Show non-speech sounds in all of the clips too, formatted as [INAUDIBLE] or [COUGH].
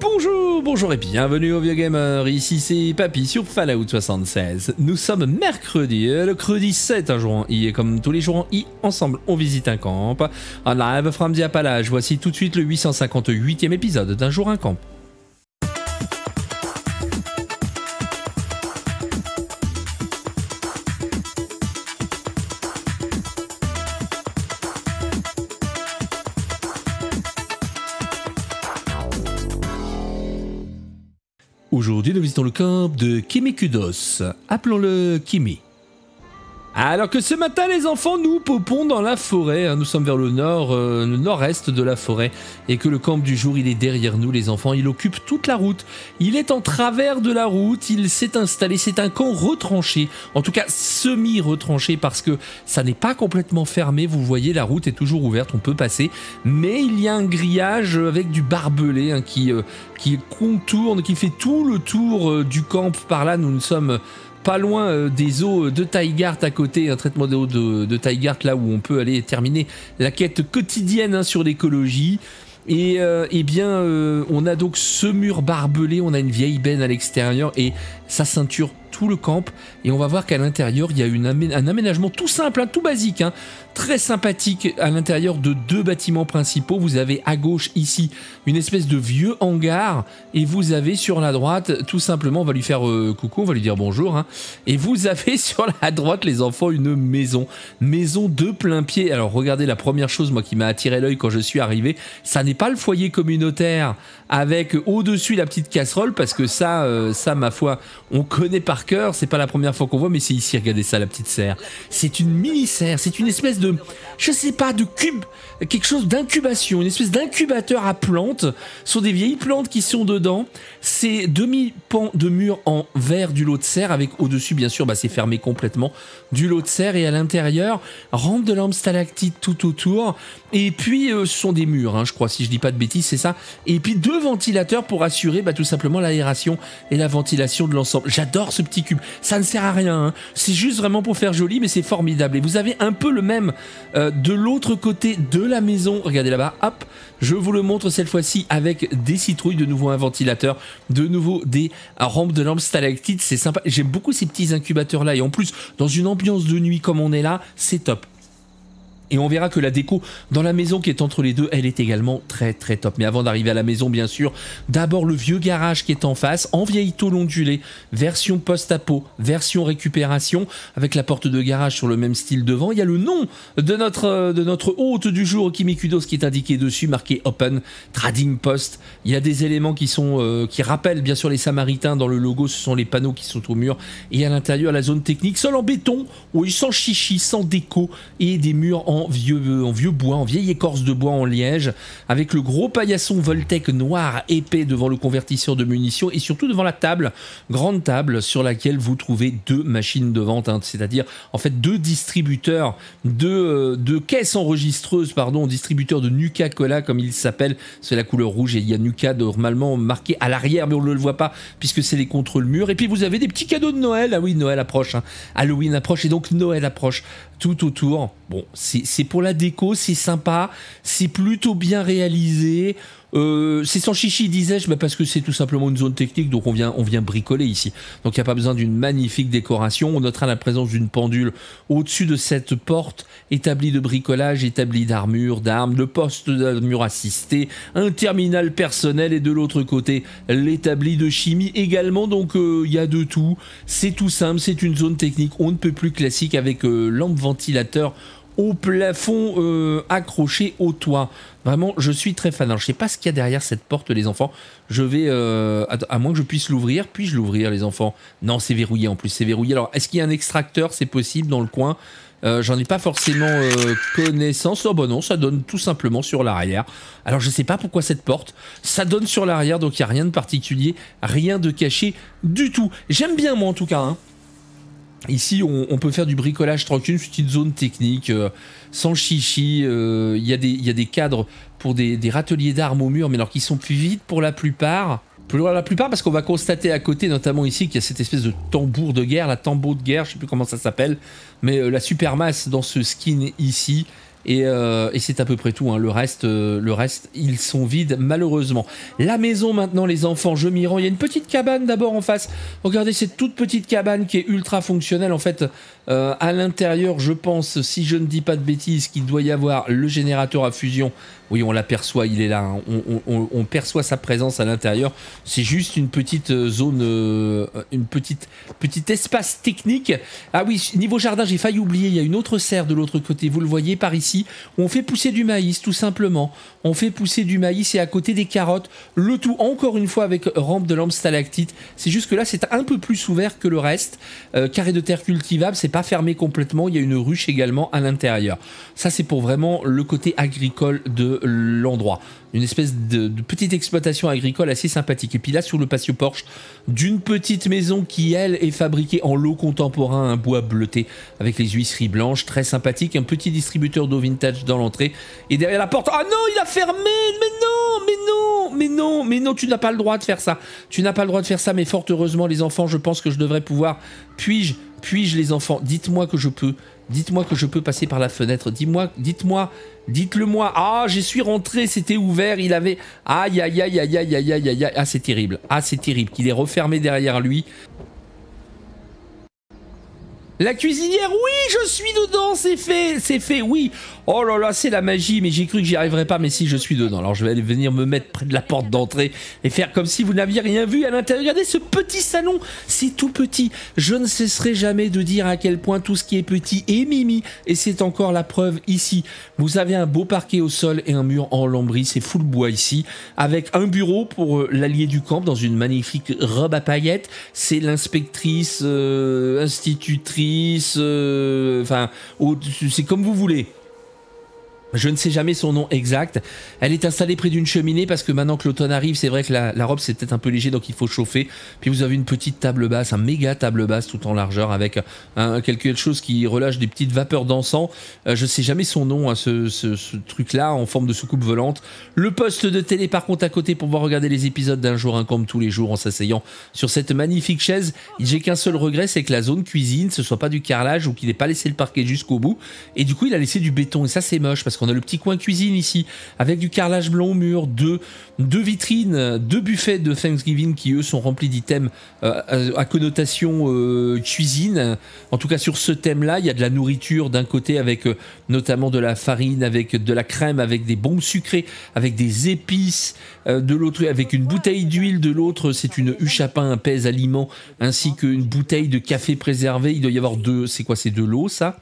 Bonjour, bonjour et bienvenue au Vieux Gamer, ici c'est Papy sur Fallout 76. Nous sommes mercredi, euh, le credi 7 en I et comme tous les jours en I, ensemble on visite un camp. En live from the voici tout de suite le 858e épisode d'un jour un camp. Aujourd'hui, nous visitons le camp de Kimikudos. Appelons-le Kimi. Alors que ce matin, les enfants, nous popons dans la forêt. Hein. Nous sommes vers le nord, euh, nord-est de la forêt, et que le camp du jour, il est derrière nous, les enfants. Il occupe toute la route. Il est en travers de la route. Il s'est installé. C'est un camp retranché, en tout cas semi-retranché, parce que ça n'est pas complètement fermé. Vous voyez, la route est toujours ouverte. On peut passer, mais il y a un grillage avec du barbelé hein, euh, qui contourne, qui fait tout le tour euh, du camp. Par là, nous ne sommes pas loin euh, des eaux de Taigart à côté, un traitement d'eau de, de là où on peut aller terminer la quête quotidienne hein, sur l'écologie. Et, euh, eh bien, euh, on a donc ce mur barbelé, on a une vieille benne à l'extérieur et sa ceinture le camp et on va voir qu'à l'intérieur il y a une un aménagement tout simple, hein, tout basique, hein. très sympathique à l'intérieur de deux bâtiments principaux. Vous avez à gauche ici une espèce de vieux hangar et vous avez sur la droite tout simplement, on va lui faire euh, coucou, on va lui dire bonjour hein. et vous avez [LAUGHS] sur la droite les enfants une maison, maison de plein pied. Alors regardez la première chose moi qui m'a attiré l'œil quand je suis arrivé, ça n'est pas le foyer communautaire avec au-dessus la petite casserole parce que ça, euh, ça ma foi, on connaît par c'est pas la première fois qu'on voit, mais c'est ici, regardez ça, la petite serre. C'est une mini-serre, c'est une espèce de, je sais pas, de cube, quelque chose d'incubation, une espèce d'incubateur à plantes. Ce sont des vieilles plantes qui sont dedans. C'est demi-pan de mur en verre du lot de serre, avec au-dessus, bien sûr, bah, c'est fermé complètement, du lot de serre, et à l'intérieur, rampe de lampe stalactite tout autour. Et puis, euh, ce sont des murs, hein, je crois, si je dis pas de bêtises, c'est ça. Et puis, deux ventilateurs pour assurer bah, tout simplement l'aération et la ventilation de l'ensemble. J'adore ce petit cube, Ça ne sert à rien. Hein. C'est juste vraiment pour faire joli, mais c'est formidable. Et vous avez un peu le même euh, de l'autre côté de la maison. Regardez là-bas, hop, je vous le montre cette fois-ci avec des citrouilles, de nouveau un ventilateur, de nouveau des rampes de lampes stalactites. C'est sympa. J'aime beaucoup ces petits incubateurs-là. Et en plus, dans une ambiance de nuit comme on est là, c'est top. Et on verra que la déco dans la maison qui est entre les deux, elle est également très très top. Mais avant d'arriver à la maison, bien sûr, d'abord le vieux garage qui est en face, en vieille tôle ondulée, version post-apo, version récupération, avec la porte de garage sur le même style devant. Il y a le nom de notre, euh, de notre hôte du jour, Kimi Kudos, qui est indiqué dessus, marqué Open Trading Post. Il y a des éléments qui sont euh, qui rappellent bien sûr les Samaritains dans le logo. Ce sont les panneaux qui sont au mur et à l'intérieur la zone technique, sol en béton, oui, sans chichi, sans déco et des murs en en vieux, bois, en vieille écorce de bois en liège, avec le gros paillasson Voltec noir épais devant le convertisseur de munitions et surtout devant la table, grande table sur laquelle vous trouvez deux machines de vente, hein, c'est-à-dire en fait deux distributeurs, deux, euh, caisses enregistreuses, pardon, distributeurs de Nuka Cola comme il s'appelle, c'est la couleur rouge et il y a Nuka normalement marqué à l'arrière mais on ne le voit pas puisque c'est les contre le mur. Et puis vous avez des petits cadeaux de Noël, ah oui Noël approche, hein. Halloween approche et donc Noël approche tout autour. Bon, c'est pour la déco, c'est sympa, c'est plutôt bien réalisé. Euh, c'est sans chichi, disais-je, mais parce que c'est tout simplement une zone technique, donc on vient, on vient bricoler ici. Donc il n'y a pas besoin d'une magnifique décoration. On notera la présence d'une pendule au-dessus de cette porte, établie de bricolage, établi d'armure, d'armes, de postes d'armure assistée, un terminal personnel et de l'autre côté, l'établi de chimie également. Donc euh, il y a de tout. C'est tout simple, c'est une zone technique. On ne peut plus classique avec euh, lampe ventilateur au plafond euh, accroché au toit. Vraiment, je suis très fan. Alors, je sais pas ce qu'il y a derrière cette porte, les enfants. Je vais, euh, à, moins que je puisse l'ouvrir, puis-je l'ouvrir, les enfants Non, c'est verrouillé. En plus, c'est verrouillé. Alors, est-ce qu'il y a un extracteur C'est possible dans le coin. Euh, j'en ai pas forcément connaissance. Oh bah non, ça donne tout simplement sur l'arrière. Alors je sais pas pourquoi cette porte, ça donne sur l'arrière, donc il n'y a rien de particulier, rien de caché du tout. J'aime bien moi en tout cas. Hein. Ici, on, peut faire du bricolage tranquille, une petite zone technique, euh, sans chichi. Euh, il y, a des cadres pour des, râteliers d'armes au mur, mais alors qu'ils sont plus vides pour la plupart. Pour la plupart, parce qu'on va constater à côté, notamment ici, qu'il y a cette espèce de tambour de guerre, la tambour de guerre, je ne sais plus comment ça s'appelle, mais euh, la super masse dans ce skin ici, euh, et, c'est à peu près tout. Hein. Le, reste, euh, le reste, ils sont vides, malheureusement. La maison, maintenant, les enfants, je m'y rends. Il y a une petite cabane d'abord en face. Regardez cette toute petite cabane qui est ultra fonctionnelle. En fait, euh, à l'intérieur, je pense, si je ne dis pas de bêtises, qu'il doit y avoir le générateur à fusion. Oui, on l'aperçoit, il est là. Hein. On, perçoit sa présence à l'intérieur. C'est juste une petite zone, une petite, petit espace technique. Ah oui, niveau jardin, j'ai failli oublier. Il y a une autre serre de l'autre côté. Vous le voyez par ici. On fait pousser du maïs, tout simplement. On fait pousser du maïs et à côté des carottes. Le tout, encore une fois, avec rampe de lampe stalactite. C'est juste que là, c'est un peu plus ouvert que le reste. Euh, carré de terre cultivable, c'est pas fermé complètement. Il y a une ruche également à l'intérieur. Ça, c'est pour vraiment le côté agricole de l'endroit une espèce de, petite exploitation agricole assez sympathique. Et puis là, sur le patio porche d'une petite maison qui, elle, est fabriquée en lot contemporain, un bois bleuté avec les huisseries blanches, très sympathique, un petit distributeur d'eau vintage dans l'entrée. Et derrière la porte, ah non, il a fermé Mais non, mais non, mais non, mais non, tu n'as pas le droit de faire ça. Tu n'as pas le droit de faire ça, mais fort heureusement, les enfants, je pense que je devrais pouvoir. Puis-je puis-je les enfants Dites-moi que je peux. Dites-moi que je peux passer par la fenêtre. Dites-moi, dites-moi, dites-le-moi. Ah, j'y suis rentré, c'était ouvert, il avait... Aïe, aïe, aïe, aïe, aïe, aïe, aïe, aïe, aïe. Ah, c'est terrible. Ah, c'est terrible qu'il est refermé derrière lui. La cuisinière, oui, je suis dedans, c'est fait, c'est fait, oui. Oh là là, c'est la magie, mais j'ai cru que j'y arriverais pas, mais si, je suis dedans. Alors je vais venir me mettre près de la porte d'entrée et faire comme si vous n'aviez rien vu à l'intérieur. Regardez ce petit salon, c'est tout petit. Je ne cesserai jamais de dire à quel point tout ce qui est petit est mimi, et c'est encore la preuve ici. Vous avez un beau parquet au sol et un mur en lambris, c'est full bois ici, avec un bureau pour euh, l'allié du camp dans une magnifique robe à paillettes. C'est l'inspectrice, euh, institutrice, euh, enfin, c'est comme vous voulez. Je ne sais jamais son nom exact. Elle est installée près d'une cheminée parce que maintenant que l'automne arrive, c'est vrai que la, robe c'est peut-être un peu léger donc il faut chauffer. Puis vous avez une petite table basse, un méga table basse tout en largeur avec quelque chose qui relâche des petites vapeurs d'encens. Euh, je ne sais jamais son nom, à hein, ce, truc-là en forme de soucoupe volante. Le poste de télé par contre à côté pour pouvoir regarder les épisodes d'un jour un comme tous les jours en s'asseyant sur cette magnifique chaise. J'ai qu'un seul regret, c'est que la zone cuisine, ce soit pas du carrelage ou qu'il n'ait pas laissé le parquet jusqu'au bout. Et du coup, il a laissé du béton et ça c'est moche parce que on a le petit coin cuisine ici, avec du carrelage blanc au mur, deux, deux vitrines, deux buffets de Thanksgiving qui eux sont remplis d'items euh, à, connotation euh, cuisine. En tout cas sur ce thème-là, il y a de la nourriture d'un côté avec euh, notamment de la farine, avec de la crème, avec des bombes sucrées, avec des épices, de l'autre avec une bouteille d'huile, de l'autre c'est une huche un pèse aliment, ainsi qu'une bouteille de café préservé. Il doit y avoir deux, c'est quoi, c'est de l'eau ça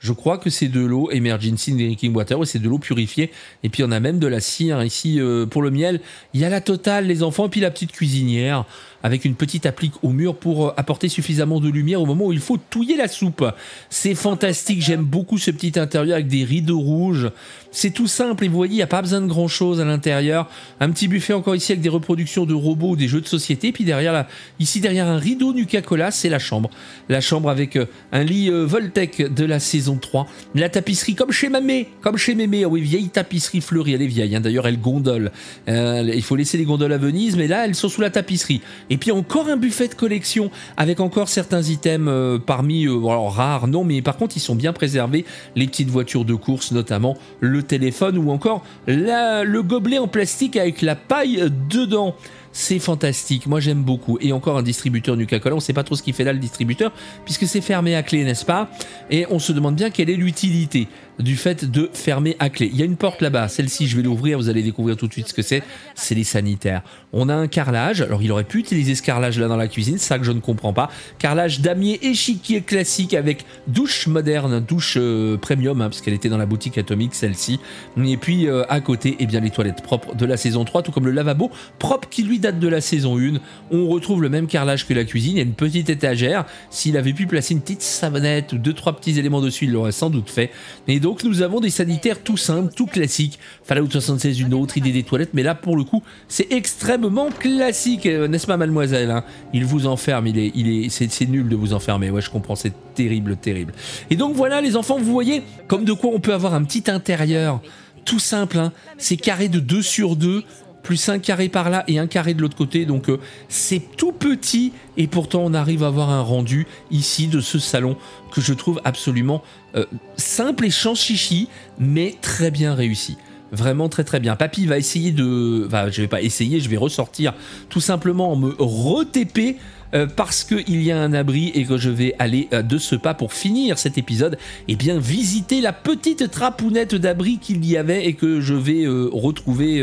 je crois que c'est de l'eau emergency drinking water, c'est de l'eau purifiée. Et puis on a même de la cire hein, ici euh, pour le miel. Il y a la totale, les enfants, et puis la petite cuisinière avec une petite applique au mur pour euh, apporter suffisamment de lumière au moment où il faut touiller la soupe. C'est fantastique, j'aime beaucoup ce petit intérieur avec des rideaux rouges. C'est tout simple et vous voyez, il n'y a pas besoin de grand chose à l'intérieur. Un petit buffet encore ici avec des reproductions de robots des jeux de société. Puis derrière, là, ici derrière un rideau Nuka-Cola, c'est la chambre. La chambre avec euh, un lit euh, Voltec de la saison 3. La tapisserie comme chez Mamé, comme chez Mémé. Ah oui, vieille tapisserie fleurie, elle est vieille. Hein. D'ailleurs, elle gondole. il faut laisser les gondoles à Venise, mais là, elles sont sous la tapisserie. Et puis encore un buffet de collection avec encore certains items euh, parmi, euh, alors rares non, mais par contre ils sont bien préservés, les petites voitures de course notamment, le téléphone ou encore le gobelet en plastique avec la paille dedans. C'est fantastique, moi j'aime beaucoup. Et encore un distributeur Nuka-Cola, on sait pas trop ce qu'il fait là le distributeur, puisque c'est fermé à clé, n'est-ce pas Et on se demande bien quelle est l'utilité du fait de fermer à clé. Il y a une porte là-bas, celle-ci je vais l'ouvrir, vous allez découvrir tout de suite ce que c'est, c'est les sanitaires. On a un carrelage, alors il aurait pu utiliser ce carrelage là dans la cuisine, ça que je ne comprends pas. Carrelage damier échiquier classique avec douche moderne, douche euh, premium, hein, parce qu'elle était dans la boutique atomique celle-ci. Et puis euh, à côté, eh bien les toilettes propres de la saison 3, tout comme le lavabo propre qui lui date de la saison 1. On retrouve le même carrelage que la cuisine, il y a une petite étagère. S'il avait pu placer une petite savonnette ou deux trois petits éléments dessus, il l'aurait sans doute fait. Et donc nous avons des sanitaires tout simples, tout classiques. Fallout 76 une autre idée des toilettes, mais là pour le coup c'est extrêmement classique, euh, n'est-ce pas mademoiselle hein Il vous enferme, il est, il est, c'est nul de vous enfermer. Ouais, je comprends, c'est terrible, terrible. Et donc voilà les enfants, vous voyez comme de quoi on peut avoir un petit intérieur tout simple, hein. c'est carré de 2 sur 2, plus un carré par là et un carré de l'autre côté. Donc euh, c'est tout petit et pourtant on arrive à avoir un rendu ici de ce salon que je trouve absolument euh, simple et sans chichi, mais très bien réussi. Vraiment très très bien. Papy va essayer de... Enfin, je vais pas essayer, je vais ressortir tout simplement en me retaper euh, parce parce qu'il y a un abri et que je vais aller de ce pas pour finir cet épisode, et eh bien visiter la petite trapounette d'abri qu'il y avait et que je vais retrouver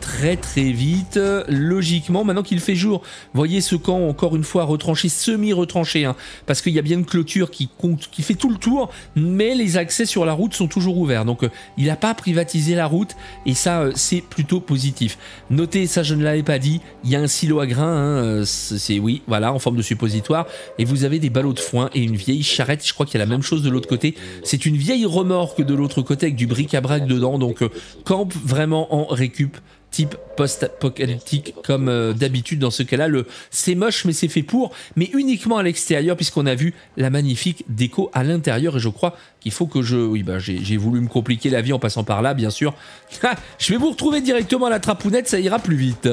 très très vite, logiquement, maintenant qu'il fait jour. Voyez ce camp, encore une fois, retranché, semi-retranché, hein, parce qu'il y a bien une clôture qui, compte, qui fait tout le tour, mais les accès sur la route sont toujours ouverts. Donc, euh, il n'a pas privatisé la route, et ça, euh, c'est plutôt positif. Notez, ça je ne l'avais pas dit, il y a un silo à grains, hein, euh, c'est oui, voilà, en forme de suppositoire, et vous avez des ballots de foin et une vieille charrette, je crois qu'il y a la même chose de l'autre côté. C'est une vieille remorque de l'autre côté avec du bric-à-brac dedans, donc camp vraiment en récup type post-apocalyptique comme euh, d'habitude dans ce cas-là. Le c'est moche mais c'est fait pour, mais uniquement à l'extérieur puisqu'on a vu la magnifique déco à l'intérieur et je crois qu'il faut que je... Oui, bah, j'ai voulu me compliquer la vie en passant par là, bien sûr. [LAUGHS] Ah, je vais vous retrouver directement à la trapounette, ça ira plus vite.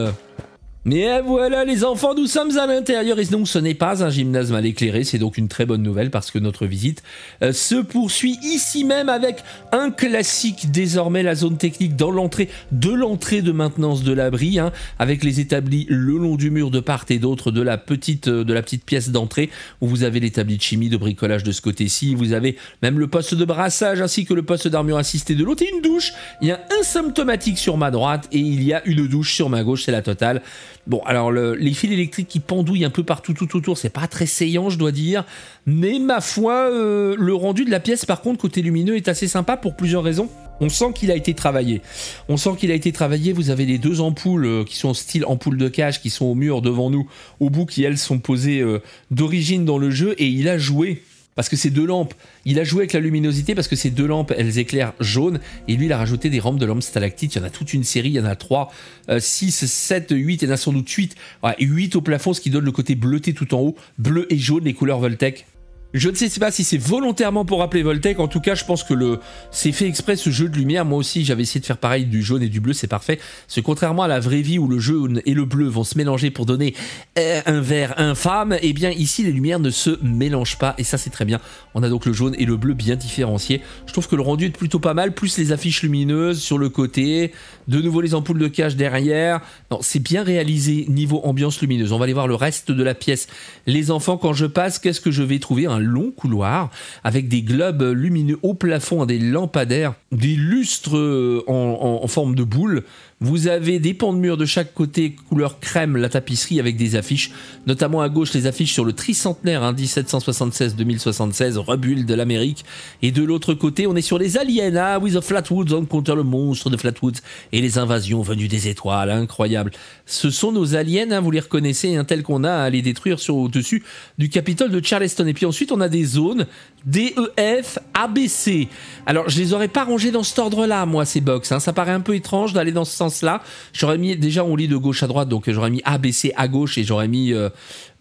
Mais voilà les enfants, nous sommes à l'intérieur et donc ce n'est pas un gymnase mal éclairé, c'est donc une très bonne nouvelle parce que notre visite euh, se poursuit ici même avec un classique désormais la zone technique dans l'entrée de l'entrée de maintenance de l'abri hein, avec les établis le long du mur de part et d'autre de la petite euh, de la petite pièce d'entrée où vous avez l'établi de chimie de bricolage de ce côté-ci, vous avez même le poste de brassage ainsi que le poste d'armure assistée de l'autre et une douche, il y a un symptomatique sur ma droite et il y a une douche sur ma gauche, c'est la totale. Bon, alors les fils électriques qui pendouillent un peu partout tout autour, c'est pas très saillant, je dois dire. Mais ma foi, euh, le rendu de la pièce, par contre, côté lumineux, est assez sympa pour plusieurs raisons. On sent qu'il a été travaillé. On sent qu'il a été travaillé. Vous avez les deux ampoules euh, qui sont style ampoule de cage qui sont au mur devant nous, au bout qui elles sont posées euh, d'origine dans le jeu et il a joué parce que ces deux lampes, il a joué avec la luminosité parce que ces deux lampes, elles éclairent jaune, et lui, il a rajouté des rampes de lampes stalactites, il y en a toute une série, il y en a 3, 6, 7, 8, il y en a sans doute 8, 8 au plafond, ce qui donne le côté bleuté tout en haut, bleu et jaune, les couleurs Voltec. Je ne sais pas si c'est volontairement pour rappeler Voltec, en tout cas je pense que le c'est fait exprès ce jeu de lumière, moi aussi j'avais essayé de faire pareil du jaune et du bleu, c'est parfait, c'est contrairement à la vraie vie où le jaune et le bleu vont se mélanger pour donner euh, un vert infâme, et eh bien ici les lumières ne se mélangent pas, et ça c'est très bien, on a donc le jaune et le bleu bien différenciés, je trouve que le rendu est plutôt pas mal, plus les affiches lumineuses sur le côté, de nouveau les ampoules de cache derrière, non c'est bien réalisé niveau ambiance lumineuse, on va aller voir le reste de la pièce, les enfants quand je passe qu'est-ce que je vais trouver long couloir avec des globes lumineux au plafond, hein, des lampadaires, des lustres euh, en, en forme de boule vous avez des pans de mur de chaque côté, couleur crème, la tapisserie avec des affiches, notamment à gauche les affiches sur le tricentenaire 1776-2076, hein, Rebuild de l'Amérique, et de l'autre côté on est sur les aliens, ah with The Flatwoods, on compte le monstre de Flatwoods et les invasions venues des étoiles, incroyable. Ce sont nos aliens, hein, vous les reconnaissez, hein, tels qu'on a à les détruire sur au-dessus du Capitole de Charleston. Et puis ensuite on a des zones DEF, ABC. Alors je les aurais pas rangées dans cet ordre-là, moi, ces box, ça paraît un peu étrange d'aller dans ce sens là J'aurais mis, déjà, on lit de gauche à droite, donc j'aurais mis ABC à gauche et j'aurais mis euh,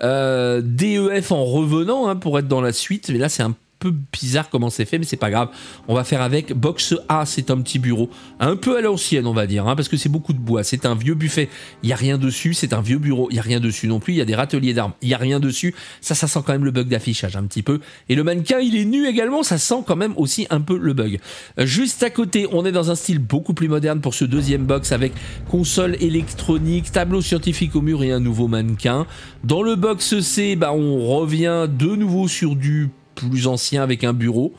euh, DEF en revenant hein, pour être dans la suite. Mais là, c'est un peu bizarre comment c'est fait, mais c'est pas grave. On va faire avec. Box A, c'est un petit bureau, un peu à l'ancienne, on va dire, hein, parce que c'est beaucoup de bois. C'est un vieux buffet, il y a rien dessus. C'est un vieux bureau, il y a rien dessus non plus. Il y a des râteliers d'armes, il y a rien dessus. Ça, ça sent quand même le bug d'affichage un petit peu. Et le mannequin, il est nu également. Ça sent quand même aussi un peu le bug. Juste à côté, on est dans un style beaucoup plus moderne pour ce deuxième box avec console électronique, tableau scientifique au mur et un nouveau mannequin. Dans le box C, bah, on revient de nouveau sur du plus ancien avec un bureau.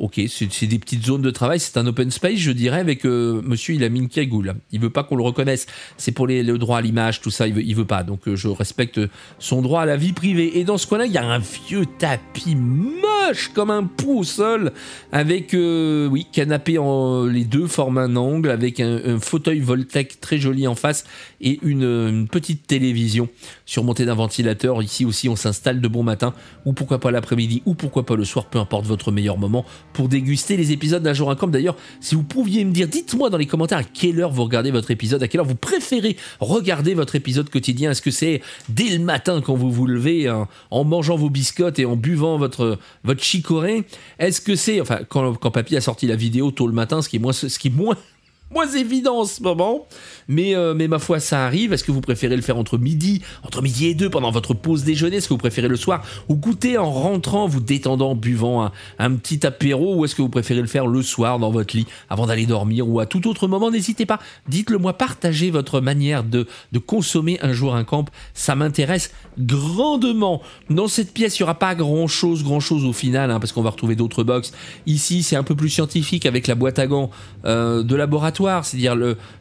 Ok, c'est des petites zones de travail, c'est un open space, je dirais, avec euh, monsieur, il a mis une cagoule. Il veut pas qu'on le reconnaisse. C'est pour les, le droit à l'image, tout ça, il veut, veut pas. Donc euh, je respecte son droit à la vie privée. Et dans ce coin-là, il y a un vieux tapis moche comme un pou au sol, avec, euh, oui, canapé en. Les deux forment un angle, avec un, fauteuil Voltec très joli en face et une petite télévision surmonté d'un ventilateur. Ici aussi, on s'installe de bon matin, ou pourquoi pas l'après-midi, ou pourquoi pas le soir, peu importe votre meilleur moment, pour déguster les épisodes d'un jour incombe. D'ailleurs, si vous pouviez me dire, dites-moi dans les commentaires à quelle heure vous regardez votre épisode, à quelle heure vous préférez regarder votre épisode quotidien. Est-ce que c'est dès le matin quand vous vous levez, hein, en mangeant vos biscottes et en buvant votre, votre chicorée Est-ce que c'est, enfin, quand, papy a sorti la vidéo tôt le matin, ce qui ce qui est moins moins évident en ce moment. Mais, euh, mais ma foi, ça arrive. Est-ce que vous préférez le faire entre midi, entre midi et deux, pendant votre pause déjeuner Est-ce que vous préférez le soir ou goûter en rentrant, vous détendant, buvant un, petit apéro Ou est-ce que vous préférez le faire le soir dans votre lit avant d'aller dormir ou à tout autre moment N'hésitez pas, dites-le moi, partagez votre manière de, de consommer un jour un camp. Ça m'intéresse grandement. Dans cette pièce, il n'y aura pas grand-chose, grand-chose au final, hein, parce qu'on va retrouver d'autres box. Ici, c'est un peu plus scientifique avec la boîte à gants euh, de laboratoire c'est-à-dire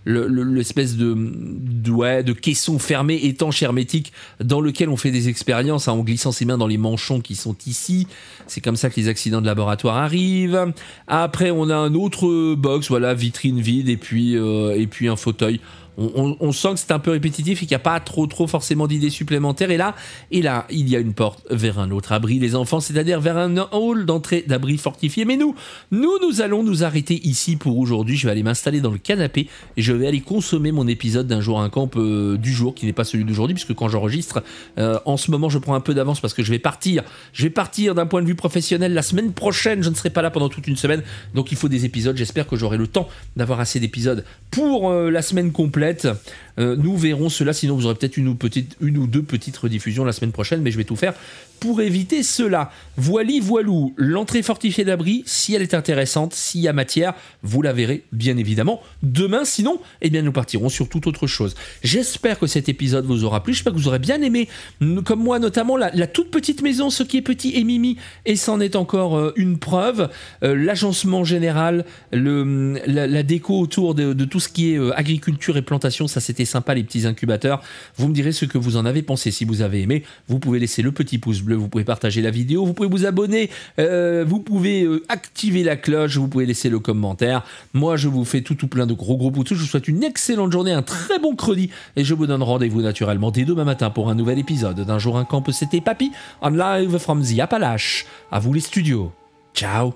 l'espèce le, de, de caisson fermé, étanche, hermétique, dans lequel on fait des expériences hein, en glissant ses mains dans les manchons qui sont ici. C'est comme ça que les accidents de laboratoire arrivent. Après, on a un autre box, voilà, vitrine vide et puis, euh, et puis un fauteuil on, sent que c'est un peu répétitif et qu'il n'y a pas trop, trop forcément d'idées supplémentaires. Et là, et là, il y a une porte vers un autre abri, les enfants, c'est-à-dire vers un hall d'entrée d'abri fortifié. Mais nous, nous, nous allons nous arrêter ici pour aujourd'hui. Je vais aller m'installer dans le canapé et je vais aller consommer mon épisode d'un jour un camp euh, du jour qui n'est pas celui d'aujourd'hui, puisque quand j'enregistre, euh, en ce moment, je prends un peu d'avance parce que je vais partir. Je vais partir d'un point de vue professionnel la semaine prochaine. Je ne serai pas là pendant toute une semaine, donc il faut des épisodes. J'espère que j'aurai le temps d'avoir assez d'épisodes pour euh, la semaine complète euh, nous verrons cela, sinon vous aurez peut-être une, ou une ou deux petites rediffusions la semaine prochaine, mais je vais tout faire pour éviter cela. Voili, voilou, l'entrée fortifiée d'abri, si elle est intéressante, s'il y a matière, vous la verrez bien évidemment demain. Sinon, et eh bien, nous partirons sur toute autre chose. J'espère que cet épisode vous aura plu. J'espère que vous aurez bien aimé, comme moi notamment, la, toute petite maison, ce qui est petit et mimi, et c'en est encore euh, une preuve. Euh, l'agencement général, le, la, déco autour de, de, tout ce qui est euh, agriculture et plantation, ça c'était sympa, les petits incubateurs. Vous me direz ce que vous en avez pensé. Si vous avez aimé, vous pouvez laisser le petit pouce bleu vous pouvez partager la vidéo, vous pouvez vous abonner, euh, vous pouvez euh, activer la cloche, vous pouvez laisser le commentaire. Moi, je vous fais tout tout plein de gros gros pouces. Je vous souhaite une excellente journée, un très bon crédit et je vous donne rendez-vous naturellement dès demain matin pour un nouvel épisode d'un jour un camp. C'était Papy en live from the Appalaches. À vous les studios. Ciao.